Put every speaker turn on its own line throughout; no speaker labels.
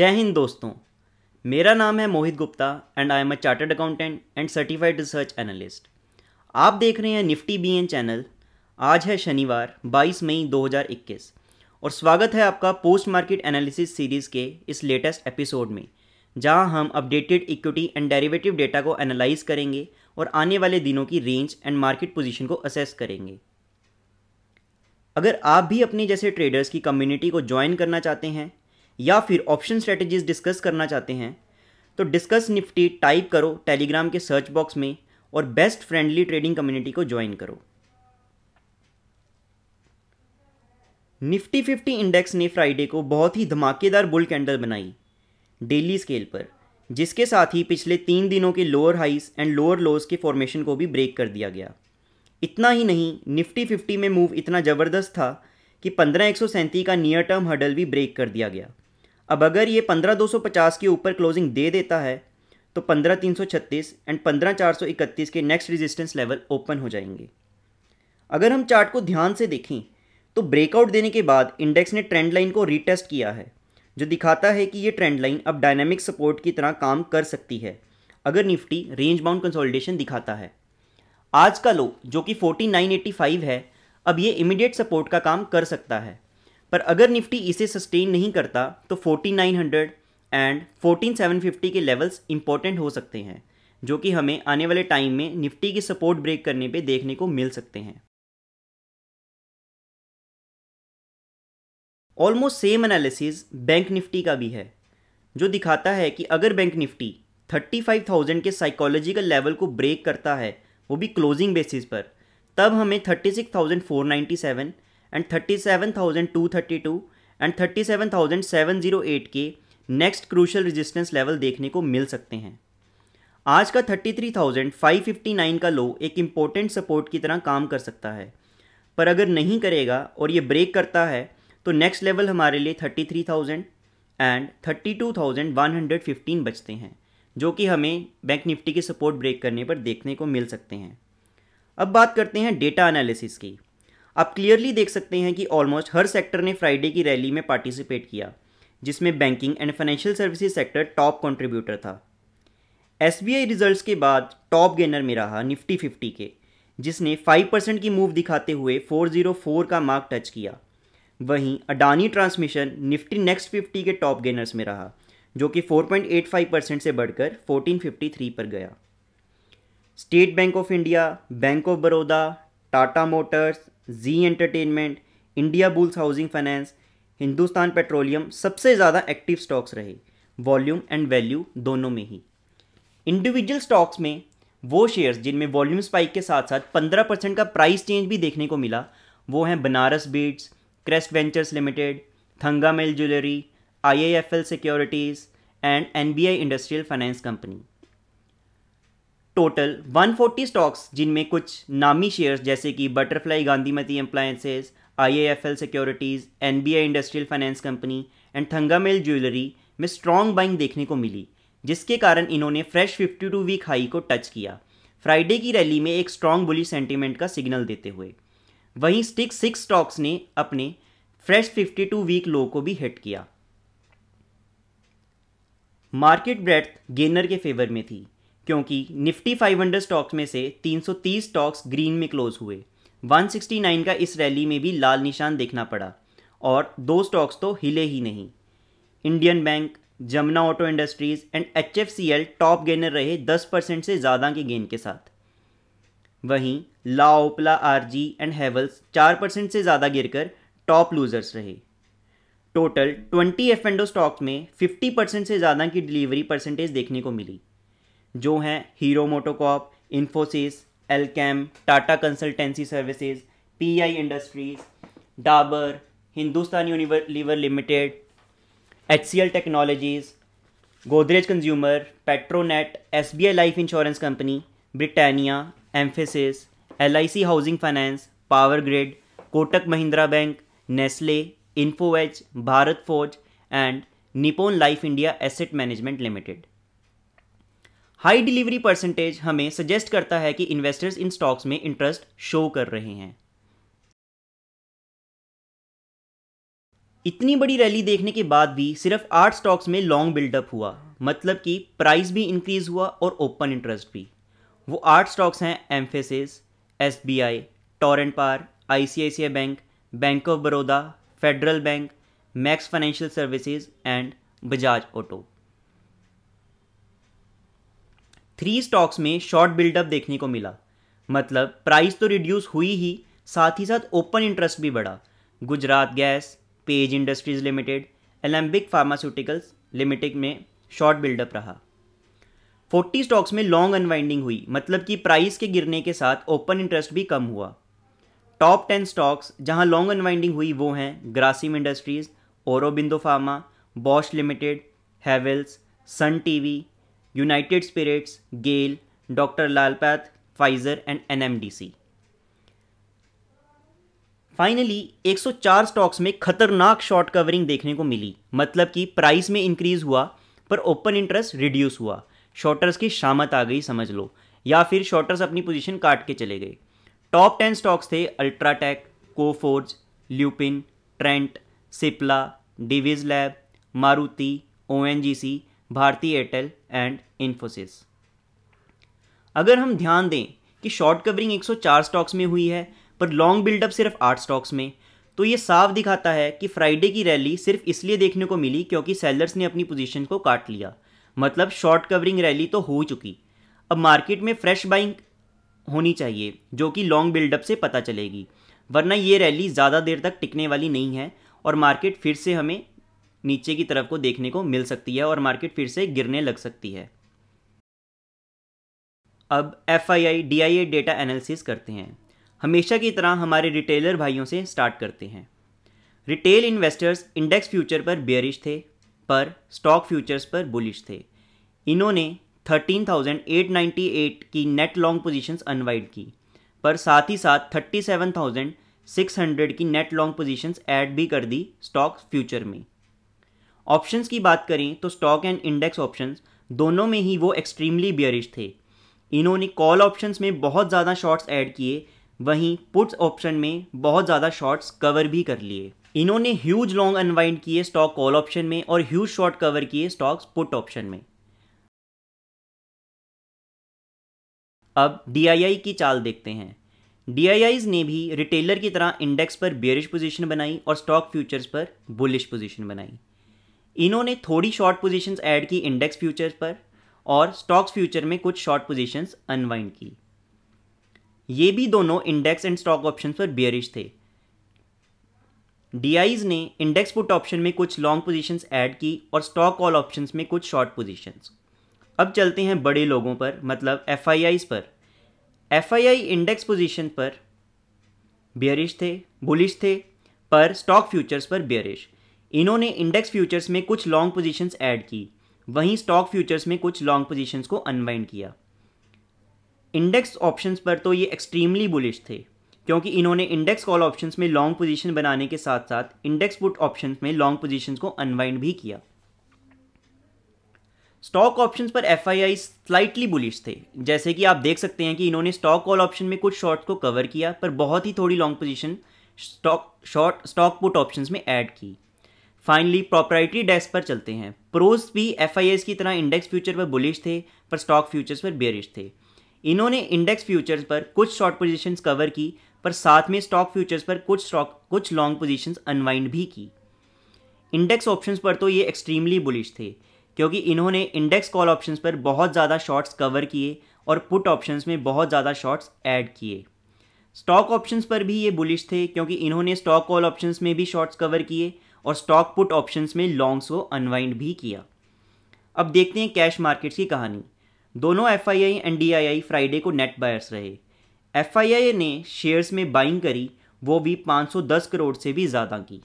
जय हिंद दोस्तों मेरा नाम है Mohit Gupta and I am a chartered accountant and certified research analyst आप देख रहे हैं निफ्टी बी एन चैनल आज है शनिवार 22 मई 2021 और स्वागत है आपका पोस्ट मार्केट एनालिसिस सीरीज़ के इस लेटेस्ट एपिसोड में जहां हम updated equity and derivative data को एनालाइज करेंगे और आने वाले दिनों की रेंज एंड मार्केट पोजिशन को असेस करेंगे अगर आप भी अपने जैसे ट्रेडर्स की कम्युनिटी को ज्वाइन करना चाहते हैं या फिर ऑप्शन स्ट्रेटजीज डिस्कस करना चाहते हैं तो डिस्कस निफ्टी टाइप करो टेलीग्राम के सर्च बॉक्स में और बेस्ट फ्रेंडली ट्रेडिंग कम्युनिटी को ज्वाइन करो निफ्टी फिफ्टी इंडेक्स ने फ्राइडे को बहुत ही धमाकेदार बुल कैंडल बनाई डेली स्केल पर जिसके साथ ही पिछले तीन दिनों के लोअर हाइस एंड लोअर लोज के फॉर्मेशन को भी ब्रेक कर दिया गया इतना ही नहीं निफ्टी फिफ्टी में मूव इतना ज़बरदस्त था कि पंद्रह एक का नियर टर्म हर्डल भी ब्रेक कर दिया गया अब अगर ये पंद्रह दो सौ पचास के ऊपर क्लोजिंग दे देता है तो पंद्रह तीन सौ छत्तीस एंड पंद्रह चार सौ इकतीस के नेक्स्ट रेजिस्टेंस लेवल ओपन हो जाएंगे अगर हम चार्ट को ध्यान से देखें तो ब्रेकआउट देने के बाद इंडेक्स ने ट्रेंड लाइन को रीटेस्ट किया है जो दिखाता है कि ये ट्रेंड लाइन अब डायनेमिक सपोर्ट की तरह काम कर सकती है अगर निफ्टी रेंज बाउंड कंसोलिडेशन दिखाता है आज का लो जो कि 4985 है अब ये इमीडिएट सपोर्ट का काम कर सकता है पर अगर निफ्टी इसे सस्टेन नहीं करता तो 4900 एंड 14750 के लेवल्स इंपॉर्टेंट हो सकते हैं जो कि हमें आने वाले टाइम में निफ्टी की सपोर्ट ब्रेक करने पे देखने को मिल सकते हैं almost same analysis Bank Nifty का भी है जो दिखाता है कि अगर बैंक निफ्टी 35,000 के साइकोलॉजिकल लेवल को ब्रेक करता है वो भी क्लोजिंग बेसिस पर तब हमें 36,497 and thirty seven thousand two thirty two and thirty seven thousand seven zero eight के नेक्स्ट क्रूशल रेजिस्टेंस लेवल देखने को मिल सकते हैं आज का thirty three thousand five fifty nine का लो एक इम्पोर्टेंट सपोर्ट की तरह काम कर सकता है पर अगर नहीं करेगा और ये ब्रेक करता है तो नेक्स्ट लेवल हमारे लिए thirty three thousand and thirty two thousand one hundred fifteen बचते हैं जो कि हमें बैंक निफ्टी के सपोर्ट ब्रेक करने पर देखने को मिल सकते हैं अब बात करते हैं डेटा एनालिसिस की आप क्लियरली देख सकते हैं कि ऑलमोस्ट हर सेक्टर ने फ्राइडे की रैली में पार्टिसिपेट किया जिसमें banking and financial services sector top contributor था एस बी आई रिजल्ट के बाद टॉप गेनर में रहा निफ्टी फिफ्टी के जिसने 5 परसेंट की मूव दिखाते हुए 404 का मार्क टच किया वहीं अडानी ट्रांसमिशन निफ्टी नेक्स्ट 50 के टॉप गेनर्स में रहा जो कि 4.85 परसेंट से बढ़कर 1453 पर गया State Bank of India Bank of Baroda Tata Motors Zee Entertainment Indiabulls housing finance Hindustan Petroleum सबसे ज़्यादा एक्टिव स्टॉक्स रहे वॉल्यूम एंड वैल्यू दोनों में ही इंडिविजुअल स्टॉक्स में वो शेयर्स जिनमें वॉल्यूम स्पाइक के साथ साथ 15 परसेंट का प्राइस चेंज भी देखने को मिला वो हैं Banaras Beads Crest Ventures Limited Thangamayil jewellery I I F L securities and N B I industrial finance company total 140 stocks जिनमें कुछ नामी शेयर्स जैसे कि Butterfly Gandhimathi F IIFL securities NBI industrial finance company and Thangamayil jewellery में स्ट्रॉन्ग बाइंग देखने को मिली जिसके कारण इन्होंने फ्रेश 52 वीक हाई को टच किया फ्राइडे की रैली में एक स्ट्रॉन्ग बुली सेंटीमेंट का सिग्नल देते हुए वहीं स्टिक सिक्स स्टॉक्स ने अपने फ्रेश 52 वीक लो को भी हिट किया मार्केट ब्रेथ गेनर के फेवर में थी क्योंकि निफ्टी 500 स्टॉक्स में से 330 स्टॉक्स ग्रीन में क्लोज हुए 169 का इस रैली में भी लाल निशान देखना पड़ा और दो स्टॉक्स तो हिले ही नहीं Indian Bank Jamna Auto Industries and H top gainer रहे 10 परसेंट से ज़्यादा के गेन के साथ वहीं La Opala R and Havells 4 percent से ज़्यादा गिरकर टॉप लूजर्स रहे टोटल 20 एफ एंडो स्टॉक्स में 50 परसेंट से ज़्यादा की डिलीवरी परसेंटेज देखने को मिली जो हैं हीरो मोटोकॉप इन्फोसिस कैम Tata Consultancy Services PI Industries Dabur Hindustan Unilever Limited L Technologies Godrej Consumer Petronet S B I Life Insurance Company Britannia Mphasis L I C Housing Finance Power Grid Kotak Mahindra Bank Nestle इन्फोएच Bharat Forge and Nippon Life India Asset Management Limited high delivery percentage हमें suggest करता है कि investors इन stocks में interest show कर रहे हैं इतनी बड़ी रैली देखने के बाद भी सिर्फ आठ स्टॉक्स में लॉन्ग बिल्डअप हुआ मतलब कि प्राइस भी इंक्रीज हुआ और ओपन इंटरेस्ट भी वो आठ स्टॉक्स हैं Mphasis S B I Torrent Power I C I C I Bank Bank of Baroda Federal Bank Max Financial Services and Bajaj Auto three stocks में शॉर्ट बिल्डअप देखने को मिला मतलब प्राइस तो रिड्यूस हुई ही साथ ही साथ ओपन इंटरेस्ट भी बढ़ा Gujarat Gas Page Industries Limited Alembic Pharmaceuticals Limited में शॉर्ट बिल्डअप रहा 40 स्टॉक्स में लॉन्ग अनवाइंडिंग हुई मतलब कि प्राइस के गिरने के साथ ओपन इंटरेस्ट भी कम हुआ टॉप टेन स्टॉक्स जहां लॉन्ग अनवाइंडिंग हुई वो हैं Grasim Industries Aurobindo Pharma Bosch Limited Havells Sun TV United Spirits GAIL doctor Lalpath Pfizer and NMDC. Finally 104 stocks में खतरनाक शॉर्ट कवरिंग देखने को मिली मतलब कि प्राइस में इंक्रीज हुआ पर ओपन इंटरेस्ट रिड्यूस हुआ शॉर्टर्स की शामत आ गई समझ लो या फिर शॉर्टर्स अपनी पोजीशन काट के चले गए टॉप टेन स्टॉक्स थे UltraTech Coforge Lupin Trent Cipla Divi's lab Maruti O N G C Bharti Airtel and Infosys अगर हम ध्यान दें कि शॉर्ट कवरिंग 104 स्टॉक्स में हुई है पर लॉन्ग बिल्डअप सिर्फ आठ स्टॉक्स में तो ये साफ दिखाता है कि फ्राइडे की रैली सिर्फ इसलिए देखने को मिली क्योंकि सेलर्स ने अपनी पोजीशन को काट लिया मतलब शॉर्ट कवरिंग रैली तो हो चुकी अब मार्केट में फ्रेश बाइंग होनी चाहिए जो कि लॉन्ग बिल्डअप से पता चलेगी वरना ये रैली ज़्यादा देर तक टिकने वाली नहीं है और मार्केट फिर से हमें नीचे की तरफ को देखने को मिल सकती है और मार्केट फिर से गिरने लग सकती है अब F I I D I A data analysis करते हैं हमेशा की तरह हमारे रिटेलर भाइयों से स्टार्ट करते हैं रिटेल इन्वेस्टर्स इंडेक्स फ्यूचर पर बेरिश थे पर स्टॉक फ्यूचर्स पर बुलिश थे इन्होंने 13,898 की नेट लॉन्ग पोजीशंस अनवाइड की पर साथ ही साथ 37,600 की नेट लॉन्ग पोजीशंस ऐड भी कर दी स्टॉक फ्यूचर में ऑप्शंस की बात करें तो स्टॉक एंड इंडेक्स ऑप्शंस दोनों में ही वो एक्सट्रीमली बियरिश थे इन्होंने कॉल ऑप्शंस में बहुत ज़्यादा शॉर्ट्स ऐड किए वहीं पुट्स ऑप्शन में बहुत ज़्यादा शॉर्ट्स कवर भी कर लिए इन्होंने ह्यूज लॉन्ग अनवाइंड किए स्टॉक कॉल ऑप्शन में और ह्यूज शॉर्ट कवर किए स्टॉक्स पुट ऑप्शन में अब डी की चाल देखते हैं डी ने भी रिटेलर की तरह इंडेक्स पर बियरिश पोजीशन बनाई और स्टॉक फ्यूचर्स पर बुलिश पोजीशन बनाई इन्होंने थोड़ी शॉर्ट पोजीशंस ऐड की इंडेक्स फ्यूचर्स पर और स्टॉक्स फ्यूचर में कुछ शॉर्ट पोजीशंस अनवाइंड की ये भी दोनों इंडेक्स एंड स्टॉक ऑप्शन पर बियरिश थे डी ने इंडेक्स पुट ऑप्शन में कुछ लॉन्ग पोजीशंस ऐड की और स्टॉक कॉल ऑप्शन में कुछ शॉर्ट पोजीशंस अब चलते हैं बड़े लोगों पर मतलब एफ पर एफ इंडेक्स पोजिशन पर बियरिश थे बुलिश थे पर स्टॉक फ्यूचर्स पर बियरिश इन्होंने इंडेक्स फ्यूचर्स में कुछ लॉन्ग पोजीशंस ऐड की वहीं स्टॉक फ्यूचर्स में कुछ लॉन्ग पोजीशंस को अनबाइंड किया इंडेक्स ऑप्शंस पर तो ये एक्सट्रीमली बुलिश थे क्योंकि इन्होंने इंडेक्स कॉल ऑप्शंस में लॉन्ग पोजीशन बनाने के साथ साथ इंडेक्स पुट ऑप्शंस में लॉन्ग पोजीशंस को अनवाइंड भी किया स्टॉक ऑप्शंस पर एफ स्लाइटली बुलिश थे जैसे कि आप देख सकते हैं कि इन्होंने स्टॉक कॉल ऑप्शन में कुछ शॉर्ट्स को कवर किया पर बहुत ही थोड़ी long position stock short stock put options में ऐड की फाइनली प्रॉपर्टी डेस्क पर चलते हैं प्रोज भी एफ की तरह इंडेक्स फ्यूचर पर बुलिश थे पर स्टॉक फ्यूचर्स पर बेरिश थे इन्होंने इंडेक्स फ्यूचर्स पर कुछ शॉर्ट पोजीशंस कवर की पर साथ में स्टॉक फ्यूचर्स पर कुछ स्टॉक कुछ लॉन्ग पोजीशंस अनवाइंड भी की इंडेक्स ऑप्शंस पर तो ये एक्सट्रीमली बुलिश थे क्योंकि इन्होंने इंडेक्स कॉल ऑप्शंस पर बहुत ज़्यादा शॉर्ट्स कवर किए और पुट ऑप्शंस में बहुत ज़्यादा शॉर्ट्स ऐड किए स्टॉक ऑप्शंस पर भी ये बुलिश थे क्योंकि इन्होंने स्टॉक कॉल ऑप्शंस में भी शॉर्ट्स कवर किए और स्टॉक पुट ऑप्शंस में लॉन्ग्स को अनवाइंड भी किया अब देखते हैं कैश मार्केट्स की कहानी दोनों एफ एंड डी फ्राइडे को नेट बायर्स रहे एफ ने शेयर्स में बाइंग करी वो भी 510 करोड़ से भी ज़्यादा की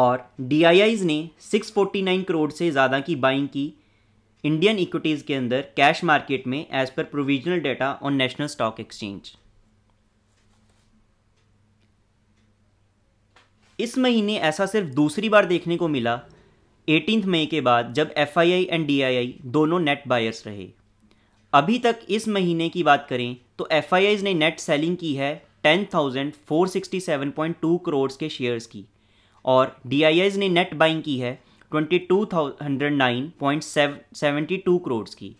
और डी ने 649 करोड़ से ज़्यादा की बाइंग की इंडियन इक्विटीज़ के अंदर कैश मार्केट में as per provisional data on National Stock Exchange इस महीने ऐसा सिर्फ दूसरी बार देखने को मिला एटीन मई के बाद जब एफ एंड डी दोनों नेट बायर्स रहे अभी तक इस महीने की बात करें तो एफ ने नेट सेलिंग की है 10,467.2 करोड़ के शेयर्स की और डी ने नेट बाइंग की है 22,109.72 करोड़ की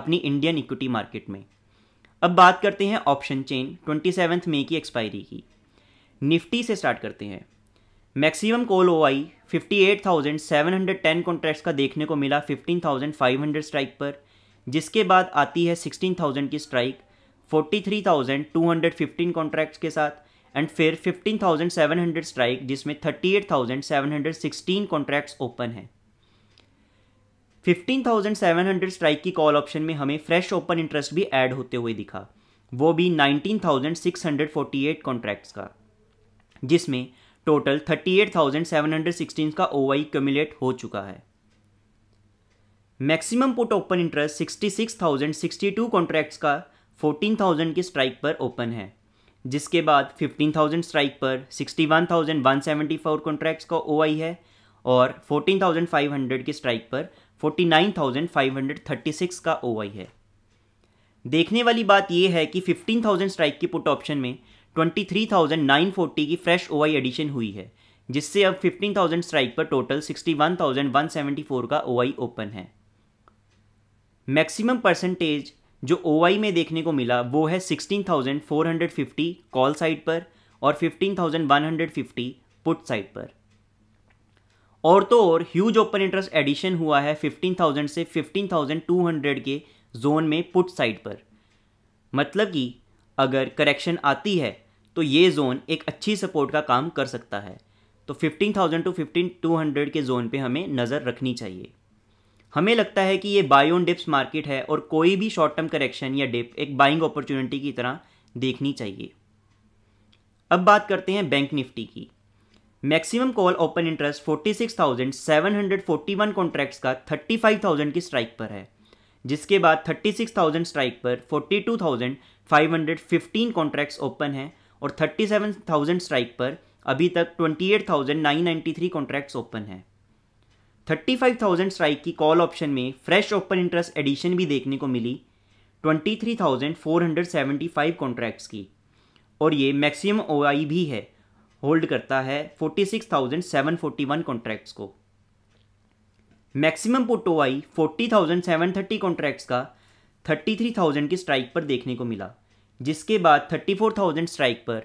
अपनी इंडियन इक्विटी मार्केट में अब बात करते हैं ऑप्शन चेन ट्वेंटी सेवन्थ मई की एक्सपायरी की निफ्टी से स्टार्ट करते हैं maximum call O I fifty eight thousand seven hundred ten contracts का देखने को मिला fifteen thousand five hundred strike पर जिसके बाद आती है सिक्सटीन थाउजेंड की strike forty three thousand two hundred fifteen contracts के साथ एंड फिर fifteen thousand seven hundred strike जिसमें thirty eight thousand seven hundred sixteen contracts open है fifteen thousand seven hundred strike की कॉल ऑप्शन में हमें fresh open interest भी add होते हुए दिखा वो भी nineteen thousand six hundred forty eight contracts का जिसमें टोटल 38,716 का ओवाई आई कम्यूलेट हो चुका है maximum put open interest 66,062 contracts का 14,000 की स्ट्राइक पर ओपन है जिसके बाद 15,000 स्ट्राइक पर 61,174 कॉन्ट्रैक्ट्स का ओ है और 14,500 की स्ट्राइक पर 49,536 का ओ है देखने वाली बात यह है कि 15,000 स्ट्राइक की पुट ऑप्शन में 23,940 की फ्रेश ओआई एडिशन हुई है जिससे अब 15,000 स्ट्राइक पर टोटल 61,174 का ओआई ओपन है मैक्सिमम परसेंटेज जो ओआई में देखने को मिला वो है 16,450 कॉल साइड पर और 15,150 पुट साइड पर और तो और ह्यूज ओपन इंटरेस्ट एडिशन हुआ है 15,000 से 15,200 के जोन में पुट साइड पर मतलब कि अगर करेक्शन आती है तो ये जोन एक अच्छी सपोर्ट का काम कर सकता है तो 15,000 टू 15,200 के जोन पे हमें नज़र रखनी चाहिए हमें लगता है कि ये बाय ऑन डिप्स मार्केट है और कोई भी शॉर्ट टर्म करेक्शन या डिप एक बाइंग अपॉर्चुनिटी की तरह देखनी चाहिए अब बात करते हैं बैंक निफ्टी की maximum call open interest 46,741 contracts का 35,000 की स्ट्राइक पर है जिसके बाद 36,000 स्ट्राइक पर 42,515 कॉन्ट्रैक्ट्स ओपन हैं और 37,000 स्ट्राइक पर अभी तक 28,993 कॉन्ट्रैक्ट्स ओपन हैं 35,000 स्ट्राइक की कॉल ऑप्शन में फ्रेश ओपन इंटरेस्ट एडिशन भी देखने को मिली 23,475 कॉन्ट्रैक्ट्स की और ये मैक्सिमम ओ भी है होल्ड करता है 46,741 कॉन्ट्रैक्ट्स को maximum put O I contracts का 33,000 की स्ट्राइक पर देखने को मिला जिसके बाद 34,000 स्ट्राइक पर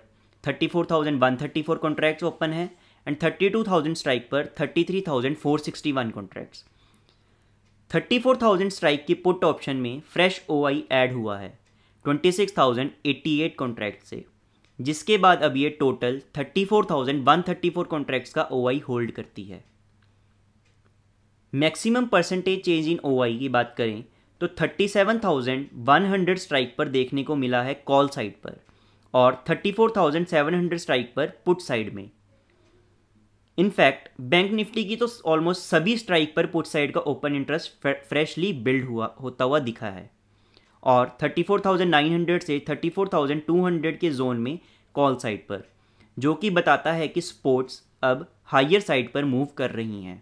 34,134 कॉन्ट्रैक्ट्स ओपन है एंड 32,000 स्ट्राइक पर 33,461 कॉन्ट्रैक्ट्स 34,000 स्ट्राइक के पुट ऑप्शन में फ्रेश ओआई ऐड हुआ है 26,088 कॉन्ट्रैक्ट से जिसके बाद अब ये टोटल 34,134 कॉन्ट्रैक्ट्स का ओआई होल्ड करती है maximum percentage change in OI की बात करें तो 37,100 स्ट्राइक पर देखने को मिला है कॉल साइड पर और 34,700 स्ट्राइक पर पुट साइड में इनफैक्ट बैंक निफ्टी की तो ऑलमोस्ट सभी स्ट्राइक पर पुट साइड का ओपन इंटरेस्ट फ्रेशली बिल्ड हुआ होता हुआ दिखा है और 34,900 से 34,200 के जोन में कॉल साइड पर जो कि बताता है कि स्पोर्ट्स अब हायर साइड पर मूव कर रही हैं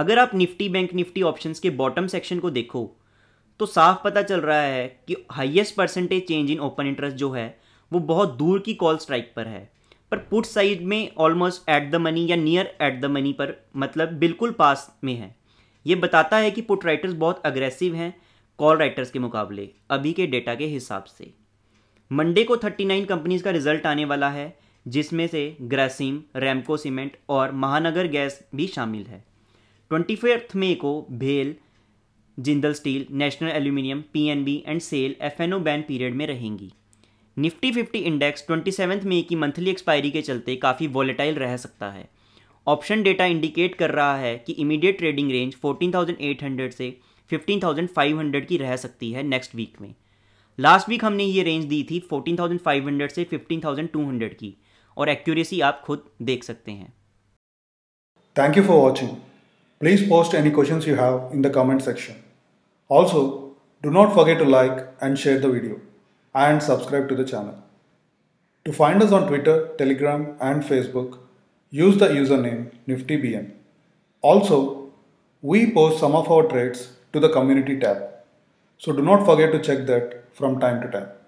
अगर आप निफ्टी बैंक निफ्टी ऑप्शंस के बॉटम सेक्शन को देखो तो साफ पता चल रहा है कि highest percentage change in open interest जो है वो बहुत दूर की कॉल स्ट्राइक पर है पर पुट साइड में ऑलमोस्ट एट द मनी या नियर एट द मनी पर मतलब बिल्कुल पास में है ये बताता है कि पुट राइटर्स बहुत अग्रेसिव हैं कॉल राइटर्स के मुकाबले अभी के डेटा के हिसाब से मंडे को 39 कंपनीज का रिजल्ट आने वाला है जिसमें से ग्रासिम रैमको सीमेंट और महानगर गैस भी शामिल है ट्वेंटी मे को भेल Jindal Steel National Aluminium PNB and SAIL F and O ban period में रहेंगी Nifty fifty index twenty seventh May की मंथली एक्सपायरी के चलते काफ़ी वॉलेटाइल रह सकता है ऑप्शन डेटा इंडिकेट कर रहा है कि इमीडिएट ट्रेडिंग रेंज 14,800 से 15,500 की रह सकती है नेक्स्ट वीक में लास्ट वीक हमने ये रेंज दी थी 14,500 से 15,200 की और एक्यूरेसी आप खुद देख सकते हैं thank you for watching Please post any questions you have in the comment section. Also, do not forget to like and share the video and subscribe to the channel. To find us on Twitter, Telegram and Facebook, use the username niftybn. Also, we post some of our trades to the community tab. So do not forget to check that from time to time.